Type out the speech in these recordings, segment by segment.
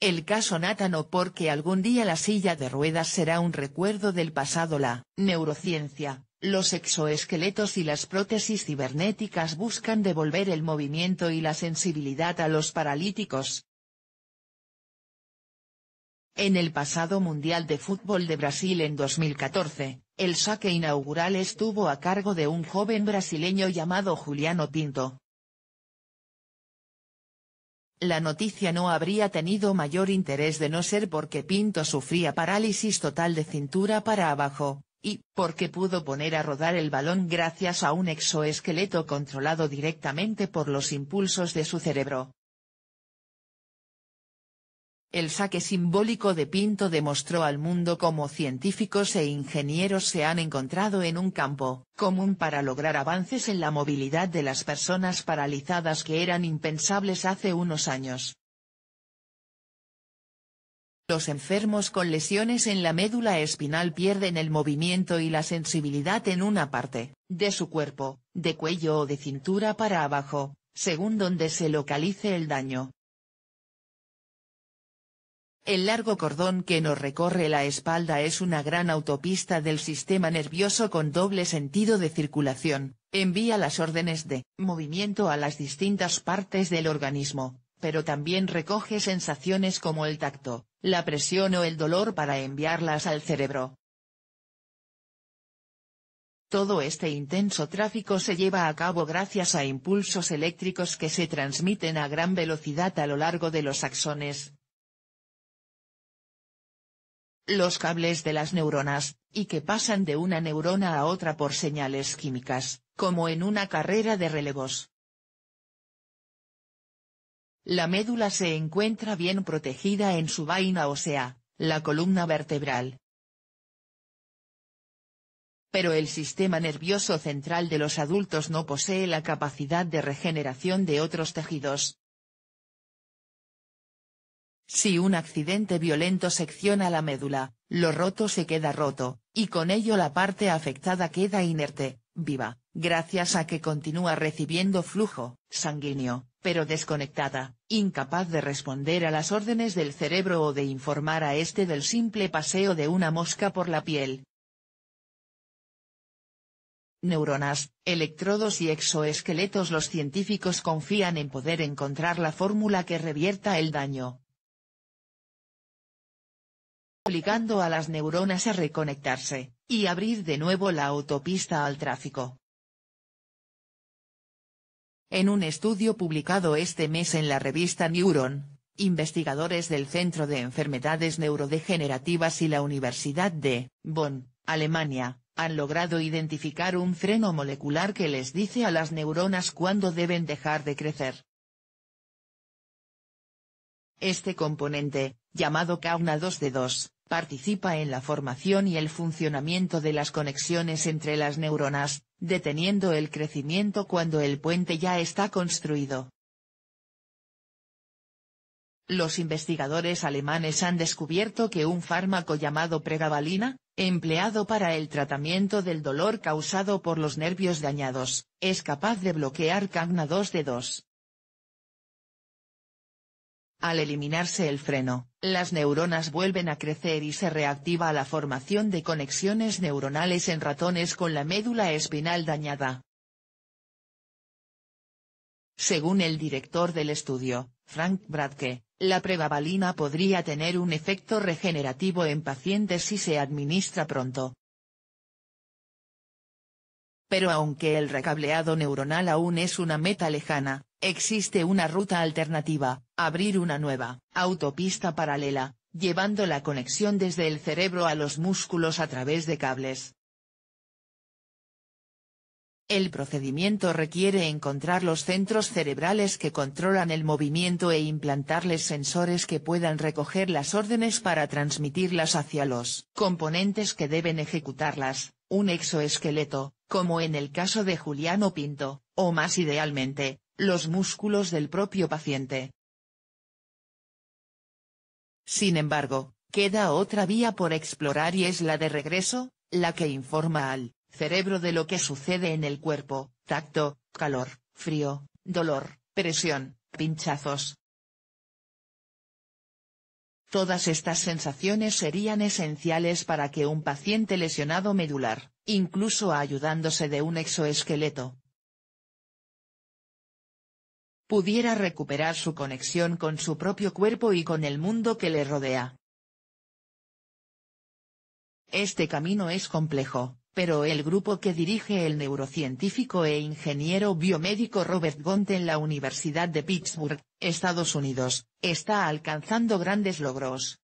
El caso Nátano porque algún día la silla de ruedas será un recuerdo del pasado la neurociencia, los exoesqueletos y las prótesis cibernéticas buscan devolver el movimiento y la sensibilidad a los paralíticos. En el pasado Mundial de Fútbol de Brasil en 2014, el saque inaugural estuvo a cargo de un joven brasileño llamado Juliano Pinto, la noticia no habría tenido mayor interés de no ser porque Pinto sufría parálisis total de cintura para abajo, y porque pudo poner a rodar el balón gracias a un exoesqueleto controlado directamente por los impulsos de su cerebro. El saque simbólico de Pinto demostró al mundo cómo científicos e ingenieros se han encontrado en un campo común para lograr avances en la movilidad de las personas paralizadas que eran impensables hace unos años. Los enfermos con lesiones en la médula espinal pierden el movimiento y la sensibilidad en una parte, de su cuerpo, de cuello o de cintura para abajo, según donde se localice el daño, el largo cordón que nos recorre la espalda es una gran autopista del sistema nervioso con doble sentido de circulación, envía las órdenes de movimiento a las distintas partes del organismo, pero también recoge sensaciones como el tacto, la presión o el dolor para enviarlas al cerebro. Todo este intenso tráfico se lleva a cabo gracias a impulsos eléctricos que se transmiten a gran velocidad a lo largo de los axones, los cables de las neuronas, y que pasan de una neurona a otra por señales químicas, como en una carrera de relevos. La médula se encuentra bien protegida en su vaina ósea, la columna vertebral. Pero el sistema nervioso central de los adultos no posee la capacidad de regeneración de otros tejidos, si un accidente violento secciona la médula, lo roto se queda roto, y con ello la parte afectada queda inerte, viva, gracias a que continúa recibiendo flujo sanguíneo, pero desconectada, incapaz de responder a las órdenes del cerebro o de informar a este del simple paseo de una mosca por la piel. Neuronas, electrodos y exoesqueletos Los científicos confían en poder encontrar la fórmula que revierta el daño, obligando a las neuronas a reconectarse, y abrir de nuevo la autopista al tráfico. En un estudio publicado este mes en la revista Neuron, investigadores del Centro de Enfermedades Neurodegenerativas y la Universidad de Bonn, Alemania, han logrado identificar un freno molecular que les dice a las neuronas cuándo deben dejar de crecer. Este componente, llamado CAUNA2D2, participa en la formación y el funcionamiento de las conexiones entre las neuronas, deteniendo el crecimiento cuando el puente ya está construido. Los investigadores alemanes han descubierto que un fármaco llamado pregabalina, empleado para el tratamiento del dolor causado por los nervios dañados, es capaz de bloquear CAGNA2 d 2 al eliminarse el freno, las neuronas vuelven a crecer y se reactiva la formación de conexiones neuronales en ratones con la médula espinal dañada. Según el director del estudio, Frank Bradke, la pregabalina podría tener un efecto regenerativo en pacientes si se administra pronto. Pero aunque el recableado neuronal aún es una meta lejana, Existe una ruta alternativa, abrir una nueva, autopista paralela, llevando la conexión desde el cerebro a los músculos a través de cables. El procedimiento requiere encontrar los centros cerebrales que controlan el movimiento e implantarles sensores que puedan recoger las órdenes para transmitirlas hacia los componentes que deben ejecutarlas, un exoesqueleto, como en el caso de Juliano Pinto, o más idealmente, los músculos del propio paciente. Sin embargo, queda otra vía por explorar y es la de regreso, la que informa al cerebro de lo que sucede en el cuerpo, tacto, calor, frío, dolor, presión, pinchazos. Todas estas sensaciones serían esenciales para que un paciente lesionado medular, incluso ayudándose de un exoesqueleto, pudiera recuperar su conexión con su propio cuerpo y con el mundo que le rodea. Este camino es complejo, pero el grupo que dirige el neurocientífico e ingeniero biomédico Robert Gont en la Universidad de Pittsburgh, Estados Unidos, está alcanzando grandes logros.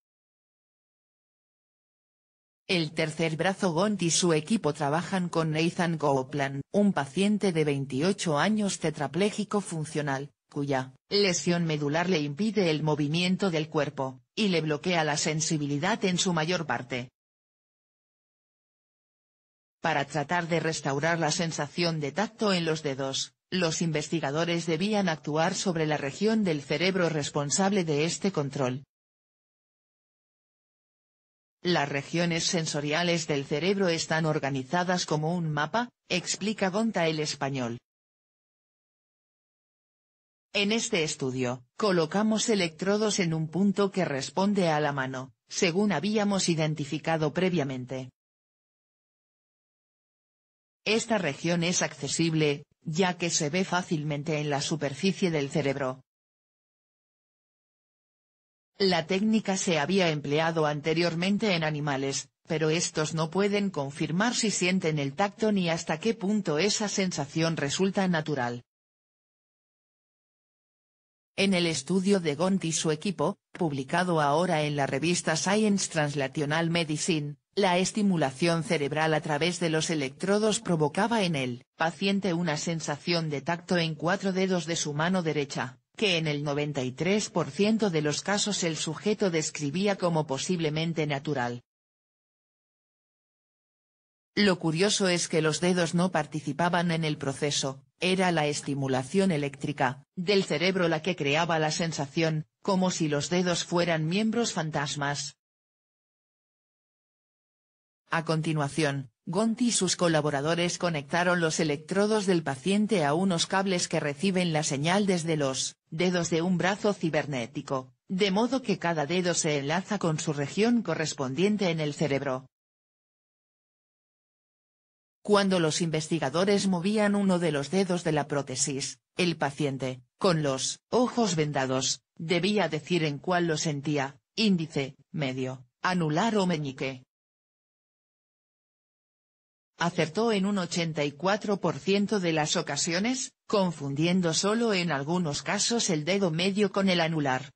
El tercer brazo Gont y su equipo trabajan con Nathan Copeland, un paciente de 28 años tetraplégico funcional, cuya lesión medular le impide el movimiento del cuerpo, y le bloquea la sensibilidad en su mayor parte. Para tratar de restaurar la sensación de tacto en los dedos, los investigadores debían actuar sobre la región del cerebro responsable de este control. Las regiones sensoriales del cerebro están organizadas como un mapa, explica Gonta el español. En este estudio, colocamos electrodos en un punto que responde a la mano, según habíamos identificado previamente. Esta región es accesible, ya que se ve fácilmente en la superficie del cerebro. La técnica se había empleado anteriormente en animales, pero estos no pueden confirmar si sienten el tacto ni hasta qué punto esa sensación resulta natural. En el estudio de Gont y su equipo, publicado ahora en la revista Science Translational Medicine, la estimulación cerebral a través de los electrodos provocaba en el paciente una sensación de tacto en cuatro dedos de su mano derecha, que en el 93% de los casos el sujeto describía como posiblemente natural. Lo curioso es que los dedos no participaban en el proceso, era la estimulación eléctrica, del cerebro la que creaba la sensación, como si los dedos fueran miembros fantasmas. A continuación, Gonti y sus colaboradores conectaron los electrodos del paciente a unos cables que reciben la señal desde los dedos de un brazo cibernético, de modo que cada dedo se enlaza con su región correspondiente en el cerebro. Cuando los investigadores movían uno de los dedos de la prótesis, el paciente, con los ojos vendados, debía decir en cuál lo sentía, índice, medio, anular o meñique. Acertó en un 84% de las ocasiones, confundiendo solo en algunos casos el dedo medio con el anular.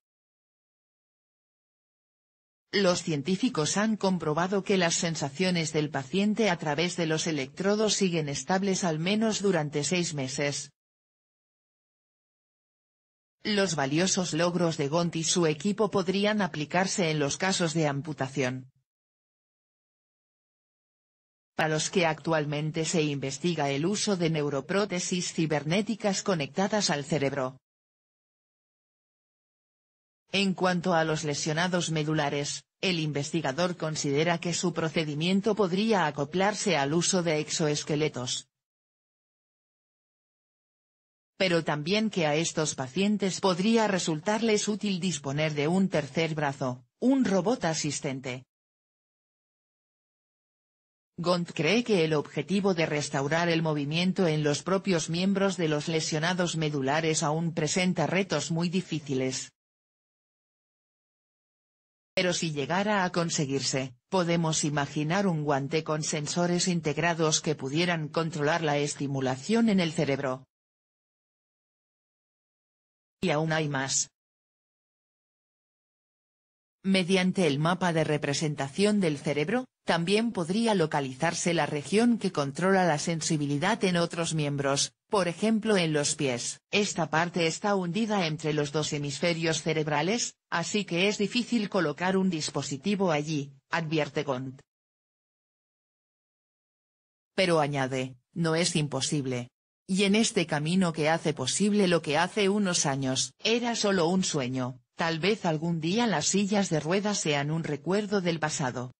Los científicos han comprobado que las sensaciones del paciente a través de los electrodos siguen estables al menos durante seis meses. Los valiosos logros de Gonti y su equipo podrían aplicarse en los casos de amputación. Para los que actualmente se investiga el uso de neuroprótesis cibernéticas conectadas al cerebro. En cuanto a los lesionados medulares, el investigador considera que su procedimiento podría acoplarse al uso de exoesqueletos. Pero también que a estos pacientes podría resultarles útil disponer de un tercer brazo, un robot asistente. Gont cree que el objetivo de restaurar el movimiento en los propios miembros de los lesionados medulares aún presenta retos muy difíciles. Pero si llegara a conseguirse, podemos imaginar un guante con sensores integrados que pudieran controlar la estimulación en el cerebro. Y aún hay más. Mediante el mapa de representación del cerebro, también podría localizarse la región que controla la sensibilidad en otros miembros, por ejemplo en los pies. Esta parte está hundida entre los dos hemisferios cerebrales, así que es difícil colocar un dispositivo allí, advierte Gont. Pero añade, no es imposible. Y en este camino que hace posible lo que hace unos años era solo un sueño, Tal vez algún día las sillas de ruedas sean un recuerdo del pasado.